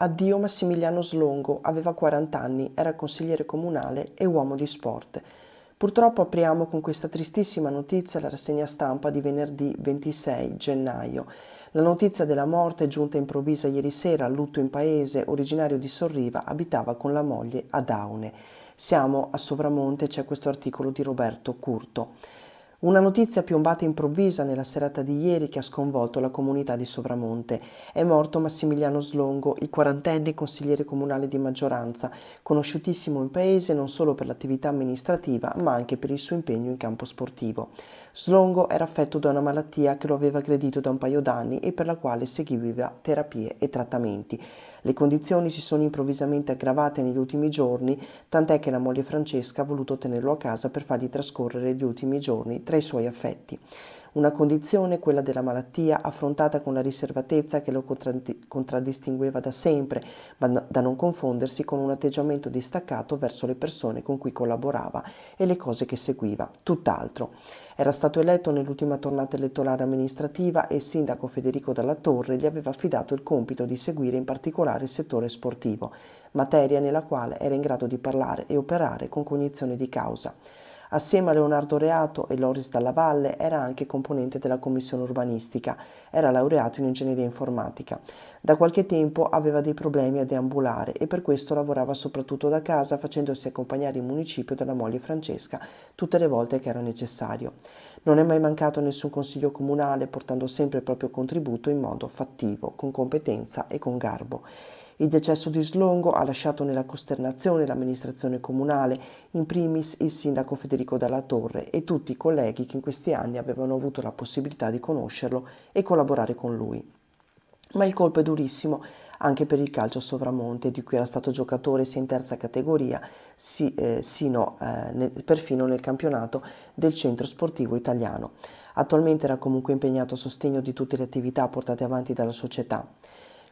Addio Massimiliano Slongo, aveva 40 anni, era consigliere comunale e uomo di sport. Purtroppo apriamo con questa tristissima notizia la rassegna stampa di venerdì 26 gennaio. La notizia della morte è giunta improvvisa ieri sera a lutto in paese, originario di Sorriva, abitava con la moglie a Daune. Siamo a Sovramonte, c'è questo articolo di Roberto Curto. Una notizia piombata improvvisa nella serata di ieri che ha sconvolto la comunità di Sovramonte. È morto Massimiliano Slongo, il quarantenne consigliere comunale di maggioranza, conosciutissimo in paese non solo per l'attività amministrativa ma anche per il suo impegno in campo sportivo. Slongo era affetto da una malattia che lo aveva aggredito da un paio d'anni e per la quale seguiva terapie e trattamenti. Le condizioni si sono improvvisamente aggravate negli ultimi giorni, tant'è che la moglie Francesca ha voluto tenerlo a casa per fargli trascorrere gli ultimi giorni tra i suoi affetti una condizione, quella della malattia, affrontata con la riservatezza che lo contraddistingueva da sempre, ma da non confondersi con un atteggiamento distaccato verso le persone con cui collaborava e le cose che seguiva, tutt'altro. Era stato eletto nell'ultima tornata elettorale amministrativa e il sindaco Federico Dalla Torre gli aveva affidato il compito di seguire in particolare il settore sportivo, materia nella quale era in grado di parlare e operare con cognizione di causa. Assieme a Leonardo Reato e Loris Dalla Valle era anche componente della commissione urbanistica, era laureato in ingegneria informatica. Da qualche tempo aveva dei problemi a deambulare e per questo lavorava soprattutto da casa facendosi accompagnare in municipio dalla moglie Francesca tutte le volte che era necessario. Non è mai mancato nessun consiglio comunale portando sempre il proprio contributo in modo fattivo, con competenza e con garbo. Il decesso di Slongo ha lasciato nella costernazione l'amministrazione comunale, in primis il sindaco Federico Dalla Torre e tutti i colleghi che in questi anni avevano avuto la possibilità di conoscerlo e collaborare con lui. Ma il colpo è durissimo anche per il calcio a sovramonte, di cui era stato giocatore sia in terza categoria si, eh, sino, eh, nel, perfino nel campionato del centro sportivo italiano. Attualmente era comunque impegnato a sostegno di tutte le attività portate avanti dalla società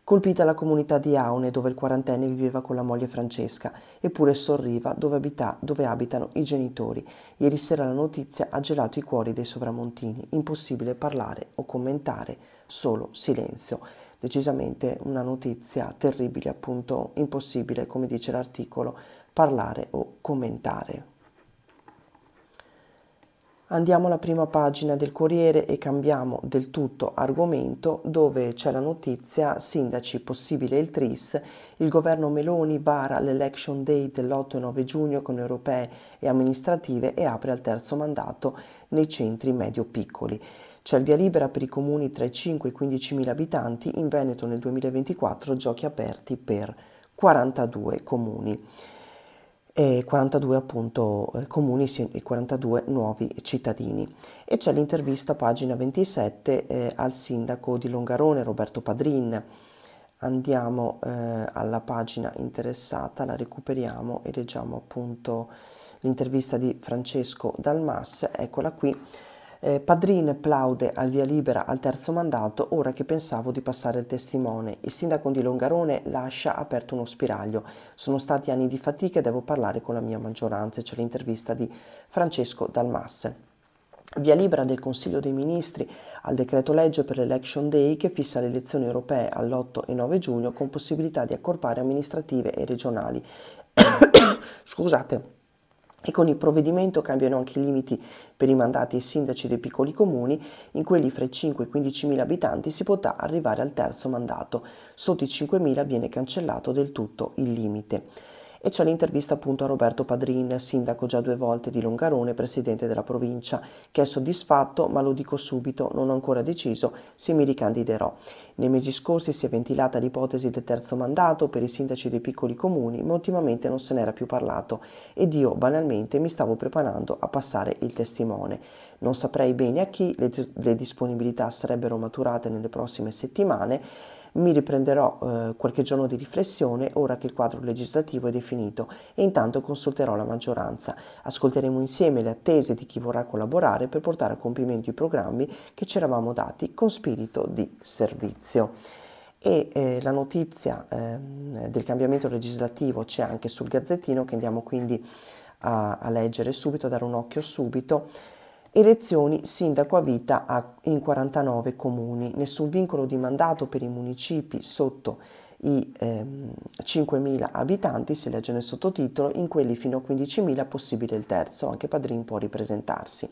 colpita la comunità di Aune dove il quarantenne viveva con la moglie Francesca, eppure sorriva dove, abita, dove abitano i genitori. Ieri sera la notizia ha gelato i cuori dei sovramontini, impossibile parlare o commentare, solo silenzio. Decisamente una notizia terribile, appunto impossibile, come dice l'articolo, parlare o commentare. Andiamo alla prima pagina del Corriere e cambiamo del tutto argomento dove c'è la notizia sindaci possibile il tris, il governo Meloni vara l'election day dell'8 e 9 giugno con europee e amministrative e apre al terzo mandato nei centri medio-piccoli. C'è il via libera per i comuni tra i 5 e i 15 mila abitanti, in Veneto nel 2024 giochi aperti per 42 comuni e 42 appunto eh, comuni e 42 nuovi cittadini. E c'è l'intervista pagina 27 eh, al sindaco di Longarone Roberto Padrin. Andiamo eh, alla pagina interessata, la recuperiamo e leggiamo appunto l'intervista di Francesco Dalmas, eccola qui eh, Padrin plaude al via libera al terzo mandato ora che pensavo di passare il testimone. Il sindaco di Longarone lascia aperto uno spiraglio. Sono stati anni di fatica e devo parlare con la mia maggioranza. C'è l'intervista di Francesco Dalmasse. Via libera del Consiglio dei Ministri al decreto legge per l'Election Day che fissa le elezioni europee all'8 e 9 giugno con possibilità di accorpare amministrative e regionali. Scusate e con il provvedimento cambiano anche i limiti per i mandati ai sindaci dei piccoli comuni, in quelli fra i 5 e i 15 mila abitanti si potrà arrivare al terzo mandato, sotto i 5 mila viene cancellato del tutto il limite e c'è l'intervista appunto a Roberto Padrin, sindaco già due volte di Longarone, presidente della provincia, che è soddisfatto, ma lo dico subito, non ho ancora deciso se mi ricandiderò. Nei mesi scorsi si è ventilata l'ipotesi del terzo mandato per i sindaci dei piccoli comuni, ma ultimamente non se n'era più parlato ed io banalmente mi stavo preparando a passare il testimone. Non saprei bene a chi le, le disponibilità sarebbero maturate nelle prossime settimane mi riprenderò eh, qualche giorno di riflessione ora che il quadro legislativo è definito e intanto consulterò la maggioranza. Ascolteremo insieme le attese di chi vorrà collaborare per portare a compimento i programmi che ci eravamo dati con spirito di servizio e eh, la notizia eh, del cambiamento legislativo c'è anche sul gazzettino che andiamo quindi a, a leggere subito, a dare un occhio subito. Elezioni sindaco a vita in 49 comuni, nessun vincolo di mandato per i municipi sotto i ehm, 5.000 abitanti, si legge nel sottotitolo, in quelli fino a 15.000 possibile il terzo, anche Padrin può ripresentarsi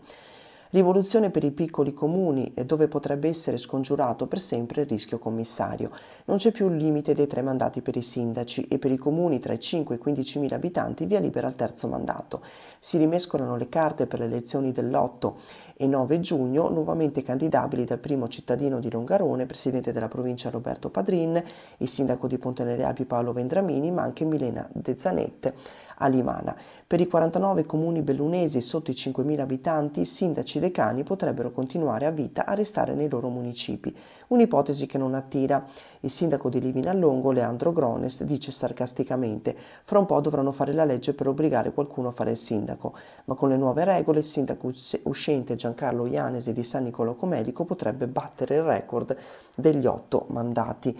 rivoluzione per i piccoli comuni dove potrebbe essere scongiurato per sempre il rischio commissario. Non c'è più il limite dei tre mandati per i sindaci e per i comuni tra i 5 e i 15 mila abitanti via libera al terzo mandato. Si rimescolano le carte per le elezioni dell'8 e 9 giugno, nuovamente candidabili dal primo cittadino di Longarone, presidente della provincia Roberto Padrin, il sindaco di Pontenere Alpi Paolo Vendramini, ma anche Milena De Zanette a Limana. Per i 49 comuni bellunesi sotto i 5.000 abitanti, i sindaci decani potrebbero continuare a vita a restare nei loro municipi, un'ipotesi che non attira. Il sindaco di Livinallongo, Leandro Grones, dice sarcasticamente «Fra un po' dovranno fare la legge per obbligare qualcuno a fare il sindaco, ma con le nuove regole il sindaco uscente Giancarlo Ianesi di San Nicolo Comelico potrebbe battere il record degli otto mandati».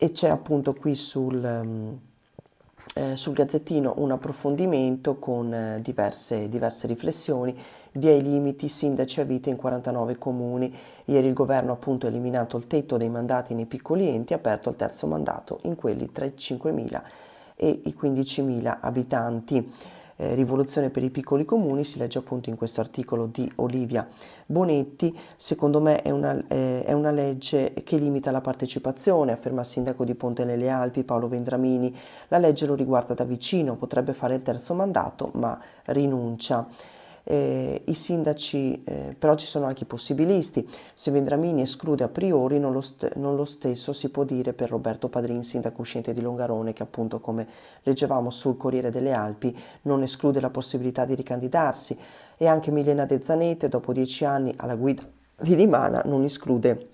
E c'è appunto qui sul ehm, eh, sul Gazzettino un approfondimento con eh, diverse, diverse, riflessioni, via i limiti sindaci a vita in 49 comuni, ieri il governo appunto ha eliminato il tetto dei mandati nei piccoli enti, ha aperto il terzo mandato in quelli tra i 5.000 e i 15.000 abitanti eh, rivoluzione per i piccoli comuni, si legge appunto in questo articolo di Olivia Bonetti, secondo me è una, eh, è una legge che limita la partecipazione, afferma il sindaco di Ponte nelle Alpi Paolo Vendramini, la legge lo riguarda da vicino, potrebbe fare il terzo mandato ma rinuncia eh, i sindaci, eh, però ci sono anche i possibilisti, se Vendramini esclude a priori non lo, st- non lo stesso si può dire per Roberto Padrin, sindaco uscente di Longarone, che appunto come leggevamo sul Corriere delle Alpi non esclude la possibilità di ricandidarsi e anche Milena De Zanette, dopo dieci anni alla guida di Rimana non esclude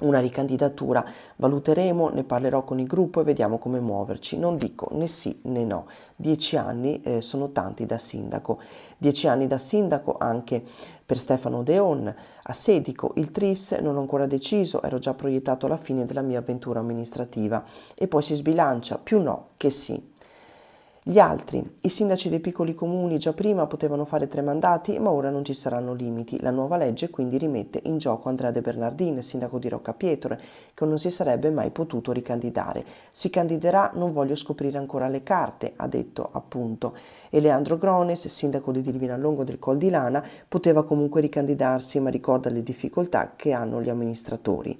una ricandidatura. Valuteremo, ne parlerò con il gruppo e vediamo come muoverci. Non dico né sì né no. Dieci anni eh, sono tanti da sindaco. Dieci anni da sindaco anche per Stefano Deon. A Sedico, il Tris, non ho ancora deciso, ero già proiettato alla fine della mia avventura amministrativa. E poi si sbilancia, più no che sì. Gli altri, i sindaci dei piccoli comuni già prima potevano fare tre mandati, ma ora non ci saranno limiti. La nuova legge quindi rimette in gioco Andrea De Bernardin, sindaco di Rocca Pietre, che non si sarebbe mai potuto ricandidare. Si candiderà, non voglio scoprire ancora le carte, ha detto appunto. E Leandro Grones, sindaco di Dirvina Longo del Col di Lana, poteva comunque ricandidarsi, ma ricorda le difficoltà che hanno gli amministratori.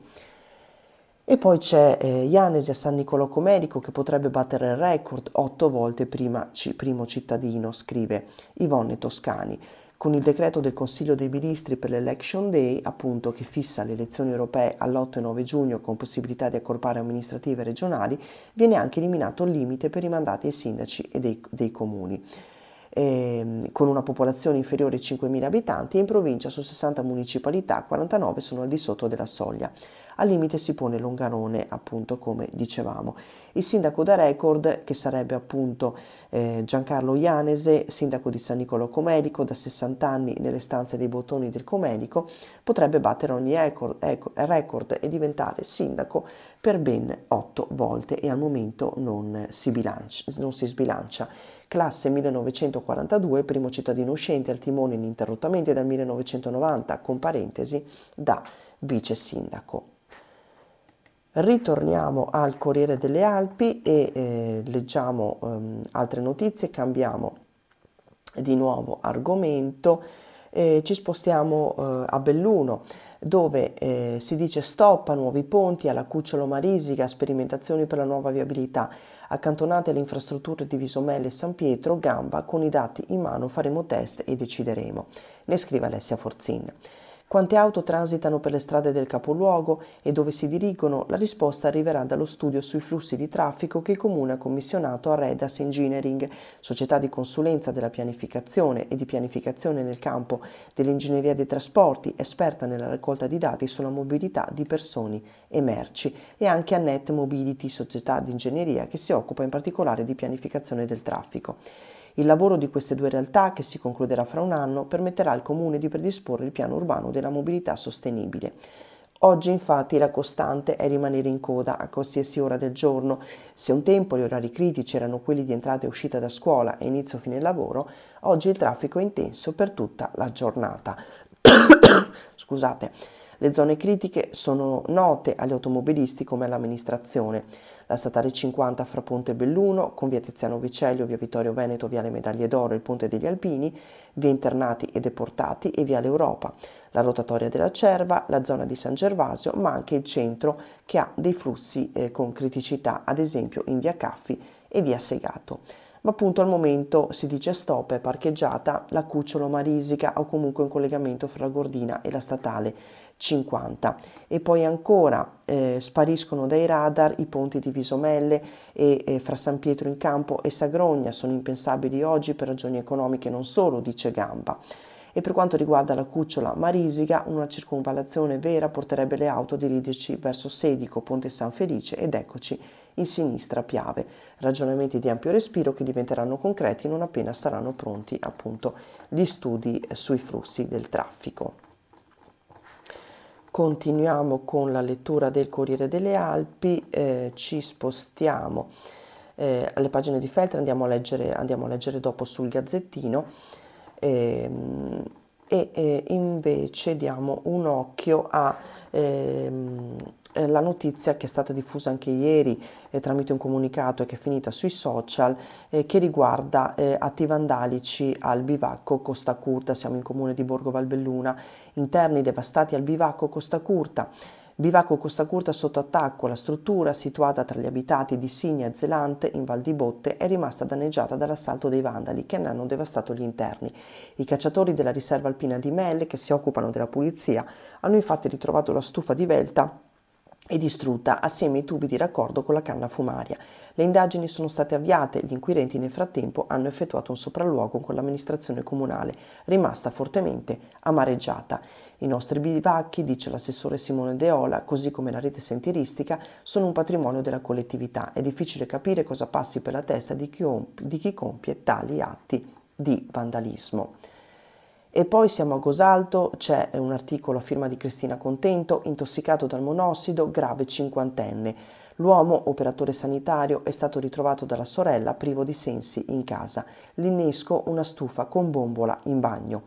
E poi c'è eh, Janesi a San Nicolò Comerico che potrebbe battere il record otto volte prima, ci, primo cittadino, scrive Ivonne Toscani. Con il decreto del Consiglio dei Ministri per l'Election Day, appunto, che fissa le elezioni europee all'8 e 9 giugno con possibilità di accorpare amministrative regionali, viene anche eliminato il limite per i mandati ai sindaci e dei, dei comuni eh, con una popolazione inferiore ai 5.000 abitanti e in provincia su 60 municipalità 49 sono al di sotto della soglia. Al limite si pone Longarone, appunto come dicevamo. Il sindaco da record, che sarebbe appunto eh, Giancarlo Ianese, sindaco di San Nicolo Comedico, da 60 anni nelle stanze dei bottoni del Comedico, potrebbe battere ogni record, ecco, record e diventare sindaco per ben 8 volte e al momento non si, bilancia, non si sbilancia classe 1942, primo cittadino uscente al timone ininterrottamente dal 1990, con parentesi, da vice sindaco. Ritorniamo al Corriere delle Alpi e eh, leggiamo ehm, altre notizie, cambiamo di nuovo argomento, eh, ci spostiamo eh, a Belluno dove eh, si dice stop a nuovi ponti, alla Cucciolo Marisiga, sperimentazioni per la nuova viabilità. Accantonate le infrastrutture di Visomelle e San Pietro, Gamba, con i dati in mano faremo test e decideremo. Ne scrive Alessia Forzin. Quante auto transitano per le strade del capoluogo e dove si dirigono, la risposta arriverà dallo studio sui flussi di traffico che il Comune ha commissionato a Redas Engineering, società di consulenza della pianificazione e di pianificazione nel campo dell'ingegneria dei trasporti, esperta nella raccolta di dati sulla mobilità di persone e merci, e anche a Net Mobility, società di ingegneria che si occupa in particolare di pianificazione del traffico. Il lavoro di queste due realtà, che si concluderà fra un anno, permetterà al Comune di predisporre il piano urbano della mobilità sostenibile. Oggi infatti la costante è rimanere in coda a qualsiasi ora del giorno. Se un tempo gli orari critici erano quelli di entrata e uscita da scuola e inizio fine lavoro, oggi il traffico è intenso per tutta la giornata. Scusate. Le zone critiche sono note agli automobilisti come all'amministrazione la statale 50 fra Ponte Belluno, con via Tiziano Vicelio, via Vittorio Veneto, via Le Medaglie d'Oro, il Ponte degli Alpini, via Internati e Deportati e via l'Europa, la rotatoria della Cerva, la zona di San Gervasio, ma anche il centro che ha dei flussi eh, con criticità, ad esempio in via Caffi e via Segato ma appunto al momento si dice stop è parcheggiata la Cucciolo Marisica o comunque un collegamento fra la Gordina e la statale 50 e poi ancora eh, spariscono dai radar i ponti di Visomelle e, e fra San Pietro in Campo e Sagrogna sono impensabili oggi per ragioni economiche non solo dice Gamba e per quanto riguarda la cucciola marisica, una circonvallazione vera porterebbe le auto a dirigerci verso Sedico, Ponte San Felice ed eccoci in sinistra Piave. Ragionamenti di ampio respiro che diventeranno concreti non appena saranno pronti appunto gli studi sui flussi del traffico. Continuiamo con la lettura del Corriere delle Alpi, eh, ci spostiamo eh, alle pagine di Feltre, andiamo a leggere, andiamo a leggere dopo sul Gazzettino. Ehm, e eh, invece diamo un occhio a ehm, eh, la notizia che è stata diffusa anche ieri eh, tramite un comunicato e che è finita sui social eh, che riguarda eh, atti vandalici al bivacco Costa Curta, siamo in comune di Borgo Valbelluna, interni devastati al bivacco Costa Curta. Bivacco Costa Curta sotto attacco, la struttura situata tra gli abitati di Signa e Zelante in Val di Botte è rimasta danneggiata dall'assalto dei vandali che ne hanno devastato gli interni. I cacciatori della riserva alpina di Melle che si occupano della pulizia hanno infatti ritrovato la stufa di Velta e distrutta assieme ai tubi di raccordo con la canna fumaria. Le indagini sono state avviate gli inquirenti nel frattempo hanno effettuato un sopralluogo con l'amministrazione comunale, rimasta fortemente amareggiata. I nostri bivacchi, dice l'assessore Simone Deola, così come la rete sentieristica, sono un patrimonio della collettività. È difficile capire cosa passi per la testa di chi, compie tali atti di vandalismo. E poi siamo a Gosalto, c'è un articolo a firma di Cristina Contento, intossicato dal monossido, grave cinquantenne. L'uomo, operatore sanitario, è stato ritrovato dalla sorella privo di sensi in casa. L'innesco una stufa con bombola in bagno.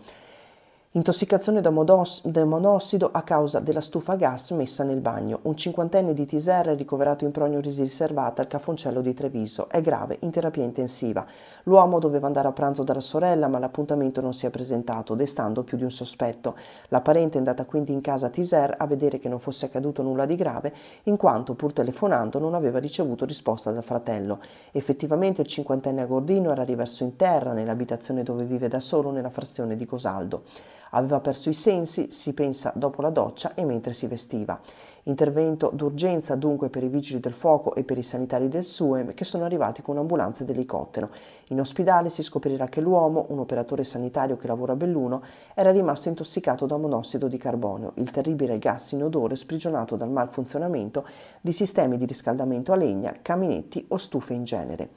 Intossicazione da, da monossido a causa della stufa a gas messa nel bagno. Un cinquantenne di Tisera è ricoverato in prognosi riservata al Caffoncello di Treviso. È grave, in terapia intensiva. L'uomo doveva andare a pranzo dalla sorella, ma l'appuntamento non si è presentato, destando più di un sospetto. La parente è andata quindi in casa a Tiser a vedere che non fosse accaduto nulla di grave, in quanto, pur telefonando, non aveva ricevuto risposta dal fratello. Effettivamente il cinquantenne a Gordino era riverso in terra, nell'abitazione dove vive da solo, nella frazione di Cosaldo. Aveva perso i sensi, si pensa, dopo la doccia e mentre si vestiva. Intervento d'urgenza dunque per i vigili del fuoco e per i sanitari del SUEM che sono arrivati con ambulanza ed elicottero. In ospedale si scoprirà che l'uomo, un operatore sanitario che lavora a Belluno, era rimasto intossicato da monossido di carbonio, il terribile gas inodore sprigionato dal malfunzionamento di sistemi di riscaldamento a legna, caminetti o stufe in genere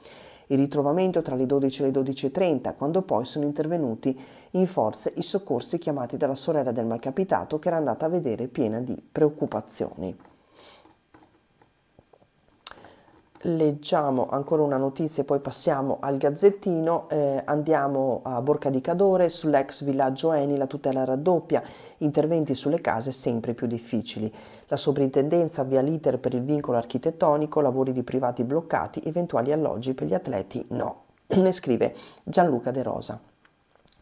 il ritrovamento tra le 12 e le 12.30, quando poi sono intervenuti in forze i soccorsi chiamati dalla sorella del malcapitato che era andata a vedere piena di preoccupazioni. leggiamo ancora una notizia e poi passiamo al gazzettino, eh, andiamo a Borca di Cadore, sull'ex villaggio Eni la tutela raddoppia, interventi sulle case sempre più difficili. La soprintendenza avvia l'iter per il vincolo architettonico, lavori di privati bloccati, eventuali alloggi per gli atleti no. ne scrive Gianluca De Rosa.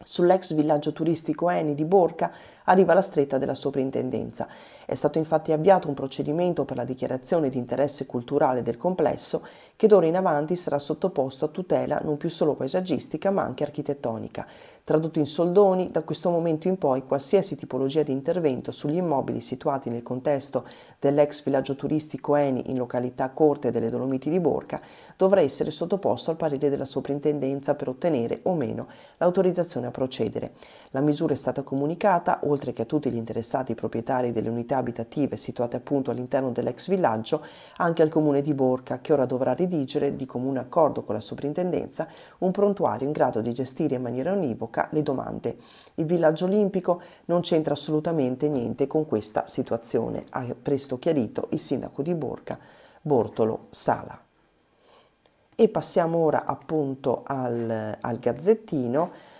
Sull'ex villaggio turistico Eni di Borca arriva la stretta della soprintendenza. È stato infatti avviato un procedimento per la dichiarazione di interesse culturale del complesso che d'ora in avanti sarà sottoposto a tutela non più solo paesaggistica ma anche architettonica. Tradotto in soldoni, da questo momento in poi qualsiasi tipologia di intervento sugli immobili situati nel contesto dell'ex villaggio turistico Eni in località Corte delle Dolomiti di Borca dovrà essere sottoposto al parere della soprintendenza per ottenere o meno l'autorizzazione a procedere. La misura è stata comunicata, oltre che a tutti gli interessati proprietari delle unità abitative situate appunto all'interno dell'ex villaggio, anche al comune di Borca, che ora dovrà redigere, di comune accordo con la soprintendenza, un prontuario in grado di gestire in maniera univoca le domande. Il villaggio olimpico non c'entra assolutamente niente con questa situazione, ha presto chiarito il sindaco di Borca, Bortolo Sala. E passiamo ora appunto al, al gazzettino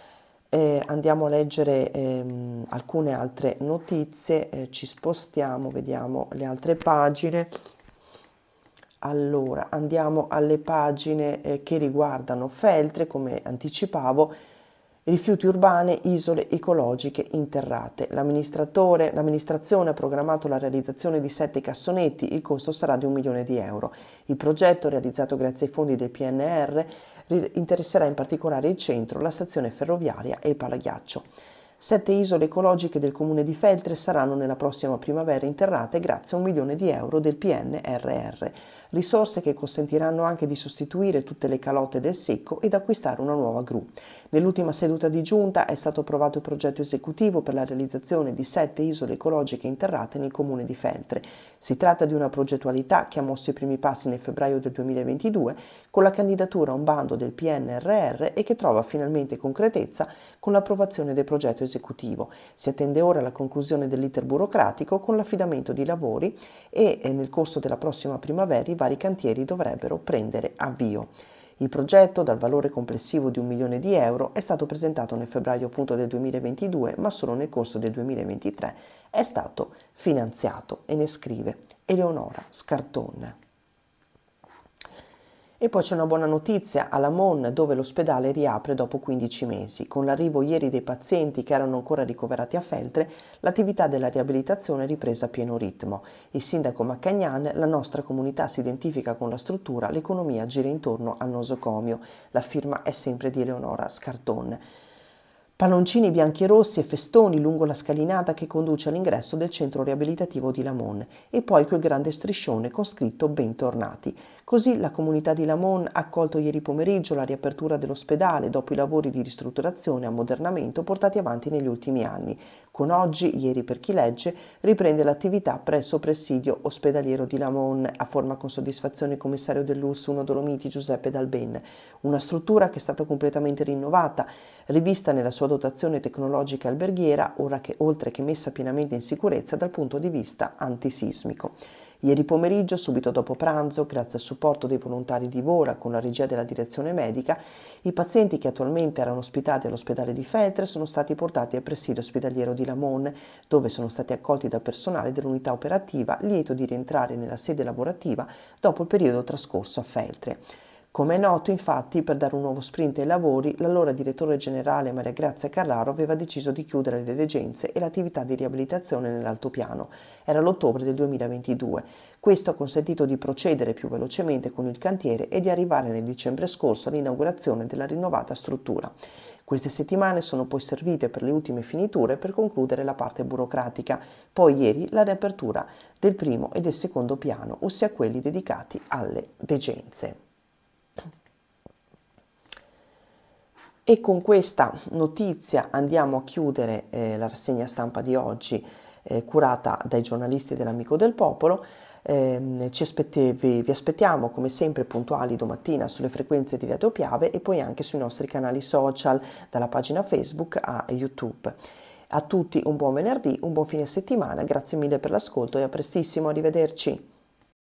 eh, andiamo a leggere ehm, alcune altre notizie, eh, ci spostiamo, vediamo le altre pagine. Allora, andiamo alle pagine eh, che riguardano Feltre, come anticipavo, rifiuti urbane, isole ecologiche interrate. l'amministrazione ha programmato la realizzazione di sette cassonetti, il costo sarà di un milione di euro. Il progetto, realizzato grazie ai fondi del PNR, interesserà in particolare il centro, la stazione ferroviaria e il palaghiaccio. Sette isole ecologiche del comune di Feltre saranno nella prossima primavera interrate grazie a un milione di euro del PNRR risorse che consentiranno anche di sostituire tutte le calotte del secco ed acquistare una nuova gru. Nell'ultima seduta di giunta è stato approvato il progetto esecutivo per la realizzazione di sette isole ecologiche interrate nel comune di Feltre. Si tratta di una progettualità che ha mosso i primi passi nel febbraio del 2022 con la candidatura a un bando del PNRR e che trova finalmente concretezza con l'approvazione del progetto esecutivo. Si attende ora la conclusione dell'iter burocratico con l'affidamento di lavori e eh, nel corso della prossima primavera vari cantieri dovrebbero prendere avvio. Il progetto, dal valore complessivo di un milione di euro, è stato presentato nel febbraio appunto del 2022, ma solo nel corso del 2023 è stato finanziato e ne scrive Eleonora Scartone. E poi c'è una buona notizia a Mon dove l'ospedale riapre dopo 15 mesi. Con l'arrivo ieri dei pazienti che erano ancora ricoverati a Feltre, l'attività della riabilitazione è ripresa a pieno ritmo. Il sindaco Maccagnan, la nostra comunità si identifica con la struttura, l'economia gira intorno al nosocomio. La firma è sempre di Eleonora Scarton. Palloncini bianchi e rossi e festoni lungo la scalinata che conduce all'ingresso del centro riabilitativo di Lamon e poi quel grande striscione con scritto Bentornati. Così la comunità di Lamon ha accolto ieri pomeriggio la riapertura dell'ospedale dopo i lavori di ristrutturazione e ammodernamento portati avanti negli ultimi anni. Con oggi, ieri per chi legge, riprende l'attività presso Presidio Ospedaliero di Lamon, forma con soddisfazione il commissario dell'URSS 1 Dolomiti Giuseppe Dalben. Una struttura che è stata completamente rinnovata, rivista nella sua dotazione tecnologica alberghiera, ora che, oltre che messa pienamente in sicurezza dal punto di vista antisismico. Ieri pomeriggio, subito dopo pranzo, grazie al supporto dei volontari di Vora con la regia della direzione medica, i pazienti che attualmente erano ospitati all'ospedale di Feltre sono stati portati al presidio ospedaliero di Lamon, dove sono stati accolti dal personale dell'unità operativa lieto di rientrare nella sede lavorativa dopo il periodo trascorso a Feltre. Come è noto, infatti, per dare un nuovo sprint ai lavori, l'allora direttore generale Maria Grazia Carraro aveva deciso di chiudere le degenze e l'attività di riabilitazione nell'altopiano. Era l'ottobre del 2022. Questo ha consentito di procedere più velocemente con il cantiere e di arrivare nel dicembre scorso all'inaugurazione della rinnovata struttura. Queste settimane sono poi servite per le ultime finiture per concludere la parte burocratica, poi ieri la riapertura del primo e del secondo piano, ossia quelli dedicati alle degenze. E con questa notizia andiamo a chiudere eh, la rassegna stampa di oggi eh, curata dai giornalisti dell'Amico del Popolo. Eh, aspette, vi, vi, aspettiamo come sempre puntuali domattina sulle frequenze di Radio Piave e poi anche sui nostri canali social, dalla pagina Facebook a YouTube. A tutti un buon venerdì, un buon fine settimana, grazie mille per l'ascolto e a prestissimo, arrivederci.